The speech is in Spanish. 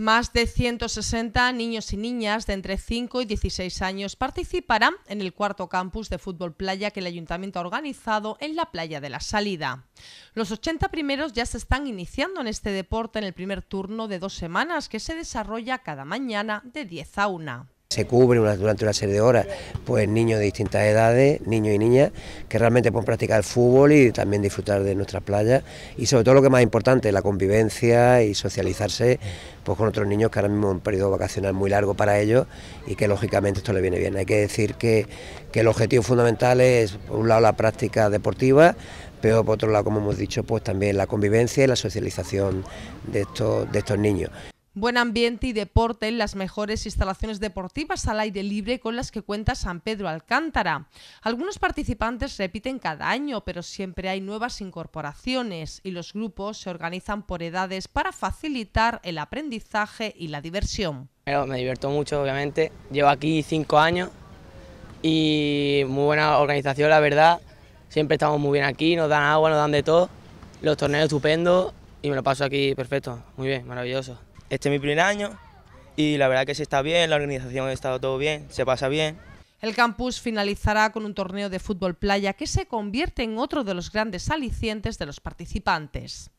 Más de 160 niños y niñas de entre 5 y 16 años participarán en el cuarto campus de fútbol playa que el ayuntamiento ha organizado en la playa de la salida. Los 80 primeros ya se están iniciando en este deporte en el primer turno de dos semanas que se desarrolla cada mañana de 10 a 1. Se cubre durante una serie de horas pues niños de distintas edades, niños y niñas, que realmente pueden practicar el fútbol y también disfrutar de nuestras playas y sobre todo lo que más importante, la convivencia y socializarse pues con otros niños que ahora mismo es un periodo vacacional muy largo para ellos y que lógicamente esto les viene bien. Hay que decir que, que el objetivo fundamental es, por un lado, la práctica deportiva, pero por otro lado, como hemos dicho, pues también la convivencia y la socialización de estos, de estos niños. Buen ambiente y deporte en las mejores instalaciones deportivas al aire libre con las que cuenta San Pedro Alcántara. Algunos participantes repiten cada año, pero siempre hay nuevas incorporaciones y los grupos se organizan por edades para facilitar el aprendizaje y la diversión. Me divierto mucho, obviamente. Llevo aquí cinco años y muy buena organización, la verdad. Siempre estamos muy bien aquí, nos dan agua, nos dan de todo. Los torneos estupendos y me lo paso aquí perfecto. Muy bien, maravilloso. Este es mi primer año y la verdad que se está bien, la organización ha estado todo bien, se pasa bien. El campus finalizará con un torneo de fútbol playa que se convierte en otro de los grandes alicientes de los participantes.